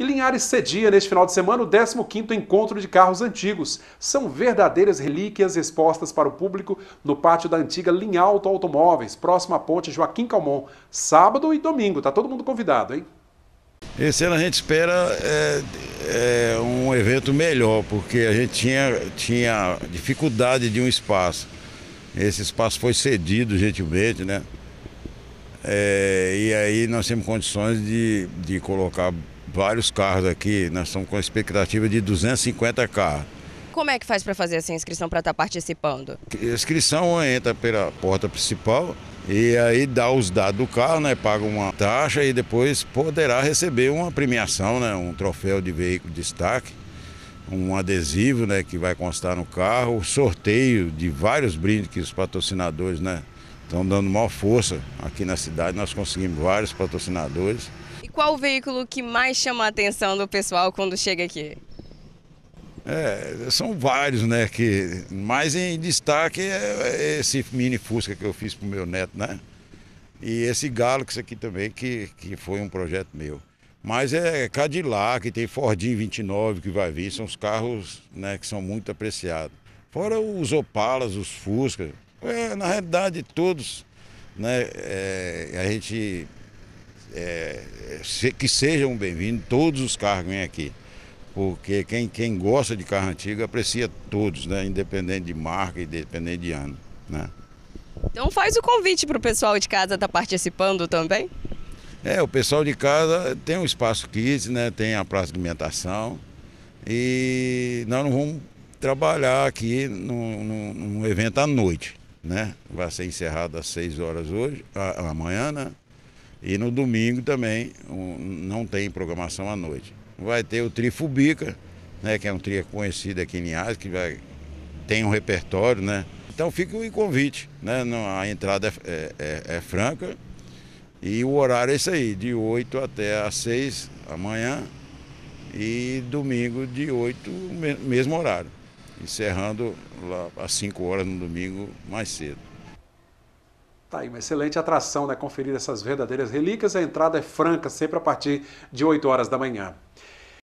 E Linhares cedia neste final de semana o 15º Encontro de Carros Antigos. São verdadeiras relíquias expostas para o público no pátio da antiga Linhalto Automóveis, próximo à ponte Joaquim Calmon. Sábado e domingo, tá todo mundo convidado, hein? Esse ano a gente espera é, é, um evento melhor, porque a gente tinha, tinha dificuldade de um espaço. Esse espaço foi cedido gentilmente, né? É, e aí nós temos condições de, de colocar vários carros aqui, nós estamos com a expectativa de 250 carros. Como é que faz para fazer essa inscrição para estar tá participando? A inscrição entra pela porta principal e aí dá os dados do carro, né? Paga uma taxa e depois poderá receber uma premiação, né? Um troféu de veículo de destaque, um adesivo, né? Que vai constar no carro, sorteio de vários brindes que os patrocinadores, né? Estão dando maior força aqui na cidade. Nós conseguimos vários patrocinadores. Qual o veículo que mais chama a atenção do pessoal quando chega aqui? É, são vários, né? Que, mais em destaque é, é esse mini Fusca que eu fiz pro meu neto, né? E esse Galaxy aqui também, que, que foi um projeto meu. Mas é Cadillac, tem Fordinho 29 que vai vir, são os carros né, que são muito apreciados. Fora os Opalas, os Fusca, é, na realidade todos, né? É, a gente é, que sejam bem-vindos todos os carros que vêm aqui. Porque quem, quem gosta de carro antigo aprecia todos, né? independente de marca, e independente de ano. Né? Então faz o convite para o pessoal de casa estar tá participando também? É, o pessoal de casa tem um espaço kids, né? Tem a praça de alimentação. E nós não vamos trabalhar aqui num, num, num evento à noite, né? Vai ser encerrado às 6 horas hoje, amanhã, né? E no domingo também um, não tem programação à noite. Vai ter o Trifubica, Fubica, né, que é um trio conhecido aqui em Linhares, que vai, tem um repertório, né? Então fica o um convite, né? A entrada é, é, é, é, franca e o horário é esse aí, de 8 até às 6 amanhã e domingo de 8, mesmo horário. Encerrando lá às 5 horas no domingo mais cedo. Tá aí, uma excelente atração, né? Conferir essas verdadeiras relíquias. A entrada é franca, sempre a partir de 8 horas da manhã.